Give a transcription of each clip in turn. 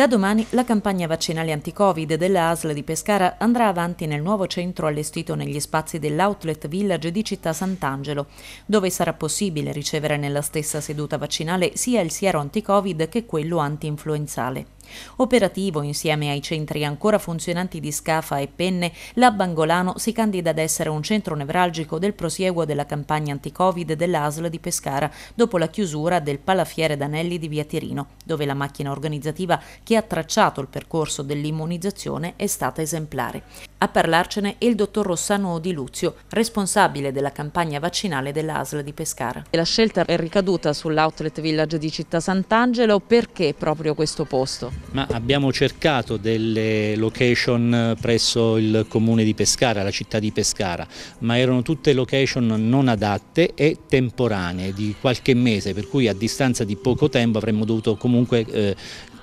Da domani la campagna vaccinale anti-Covid della dell'ASL di Pescara andrà avanti nel nuovo centro allestito negli spazi dell'Outlet Village di Città Sant'Angelo, dove sarà possibile ricevere nella stessa seduta vaccinale sia il siero anti-Covid che quello anti-influenzale. Operativo insieme ai centri ancora funzionanti di Scafa e Penne, Bangolano si candida ad essere un centro nevralgico del prosieguo della campagna anti-Covid dell'ASL di Pescara dopo la chiusura del Palafiere d'Anelli di Via Tirino, dove la macchina organizzativa che ha tracciato il percorso dell'immunizzazione è stata esemplare. A parlarcene è il dottor Rossano Di Luzio, responsabile della campagna vaccinale della dell'ASL di Pescara. La scelta è ricaduta sull'outlet village di Città Sant'Angelo, perché proprio questo posto? Ma abbiamo cercato delle location eh, presso il comune di Pescara, la città di Pescara, ma erano tutte location non adatte e temporanee, di qualche mese, per cui a distanza di poco tempo avremmo dovuto comunque eh,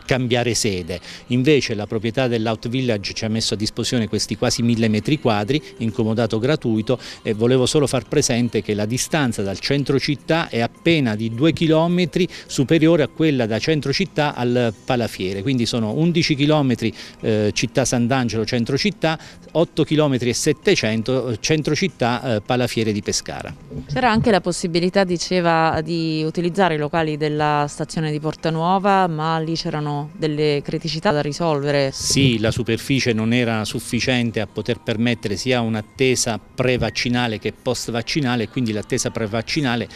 cambiare sede. Invece la proprietà dell'Out Village ci ha messo a disposizione questi quasi mille metri quadri, incomodato gratuito e volevo solo far presente che la distanza dal centro città è appena di 2 km superiore a quella da centro città al Palafiere, quindi sono 11 km eh, città Sant'Angelo centro città, 8 km e 700 eh, centro città eh, Palafiere di Pescara. C'era anche la possibilità, diceva, di utilizzare i locali della stazione di Porta Nuova, ma lì c'erano delle criticità da risolvere? Sì, la superficie non era sufficiente a poter permettere sia un'attesa pre-vaccinale che post-vaccinale, quindi l'attesa pre-vaccinale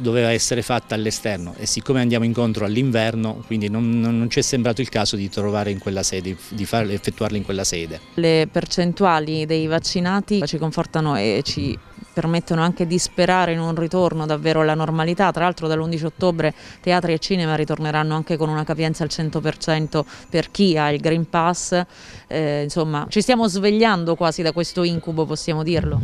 doveva essere fatta all'esterno e siccome andiamo incontro all'inverno, quindi non, non ci è sembrato il caso di trovare in quella sede, di farle, in quella sede. Le percentuali dei vaccinati ci confortano e ci permettono anche di sperare in un ritorno davvero alla normalità. Tra l'altro dall'11 ottobre teatri e cinema ritorneranno anche con una capienza al 100% per chi ha il Green Pass. Eh, insomma, ci stiamo svegliando quasi da questo incubo, possiamo dirlo.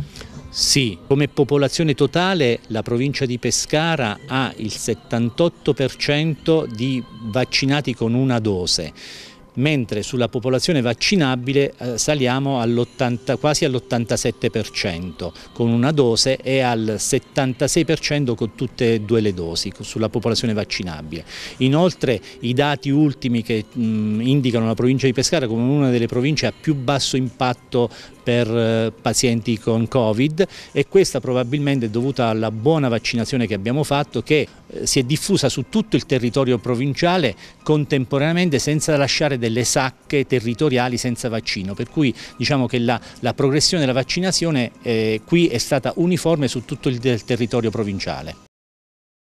Sì, come popolazione totale la provincia di Pescara ha il 78% di vaccinati con una dose mentre sulla popolazione vaccinabile eh, saliamo all quasi all'87% con una dose e al 76% con tutte e due le dosi sulla popolazione vaccinabile. Inoltre i dati ultimi che mh, indicano la provincia di Pescara come una delle province a più basso impatto per eh, pazienti con Covid e questa probabilmente è dovuta alla buona vaccinazione che abbiamo fatto che eh, si è diffusa su tutto il territorio provinciale contemporaneamente senza lasciare delle sacche territoriali senza vaccino, per cui diciamo che la, la progressione della vaccinazione eh, qui è stata uniforme su tutto il territorio provinciale.